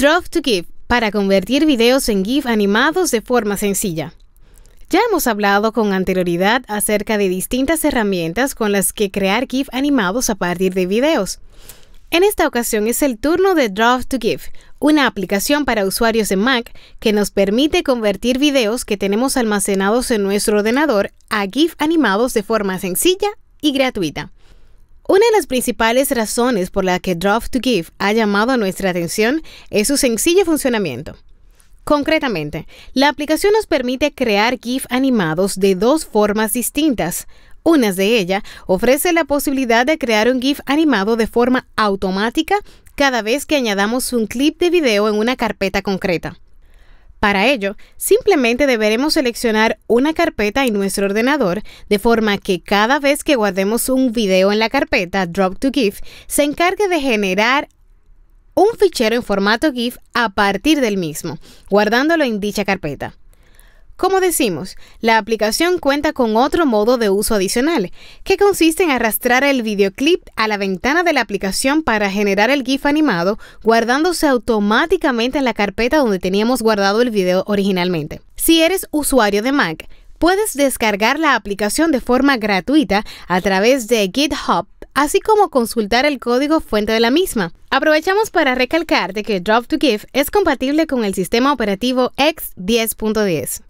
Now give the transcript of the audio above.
Drop to GIF para convertir videos en GIF animados de forma sencilla. Ya hemos hablado con anterioridad acerca de distintas herramientas con las que crear GIF animados a partir de videos. En esta ocasión es el turno de drop to GIF, una aplicación para usuarios de Mac que nos permite convertir videos que tenemos almacenados en nuestro ordenador a GIF animados de forma sencilla y gratuita. Una de las principales razones por la que Drop to GIF ha llamado nuestra atención es su sencillo funcionamiento. Concretamente, la aplicación nos permite crear GIF animados de dos formas distintas. Una de ellas ofrece la posibilidad de crear un GIF animado de forma automática cada vez que añadamos un clip de video en una carpeta concreta. Para ello, simplemente deberemos seleccionar una carpeta en nuestro ordenador, de forma que cada vez que guardemos un video en la carpeta Drop to GIF, se encargue de generar un fichero en formato GIF a partir del mismo, guardándolo en dicha carpeta. Como decimos, la aplicación cuenta con otro modo de uso adicional, que consiste en arrastrar el videoclip a la ventana de la aplicación para generar el GIF animado, guardándose automáticamente en la carpeta donde teníamos guardado el video originalmente. Si eres usuario de Mac, puedes descargar la aplicación de forma gratuita a través de GitHub así como consultar el código fuente de la misma. Aprovechamos para recalcarte que Drop to GIF es compatible con el sistema operativo X 10.10.